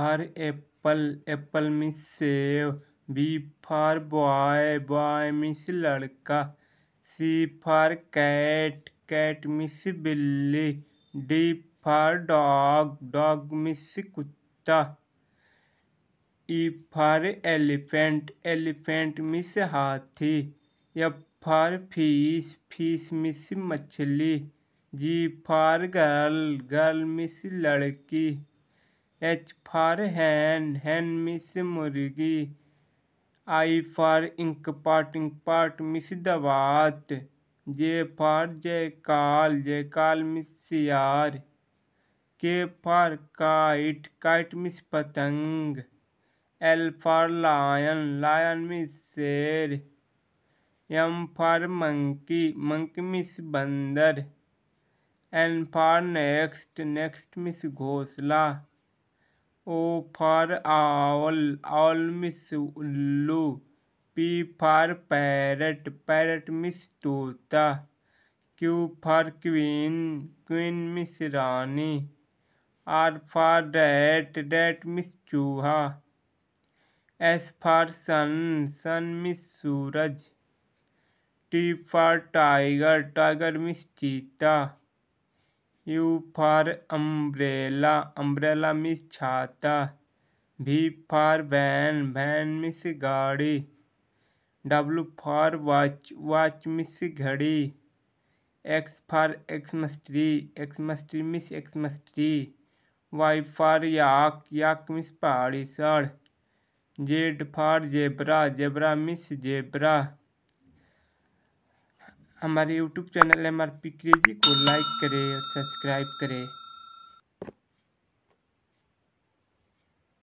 for apple apple means सेव B for boy boy means लड़का C for cat cat means बिल्ली D for dog dog means कुत्ता E for elephant elephant means हाथी F for fish fish means मछली G for girl girl means लड़की H for hen hen means मुर्गी I for ink pot ink pot means दवात J for jackal jackal means सियार K for kite kite means पतंग L for lion lion means शेर M for monkey monkey means बंदर N for nest nest means घोसला O for owl, owl means उल्लू P for parrot, parrot means तोता Q for queen, queen means रानी R for rat, rat means चूहा S for sun, sun means सूरज T for tiger, tiger means चीता U for umbrella umbrella means छाता V for van van means गाड़ी W for watch watch means घड़ी X for X mas tree X mas tree means X mas tree Y for yak yak means पहाड़ी सड़ Z for zebra zebra means zebra हमारे YouTube channel M R P crazy को like करें और subscribe करें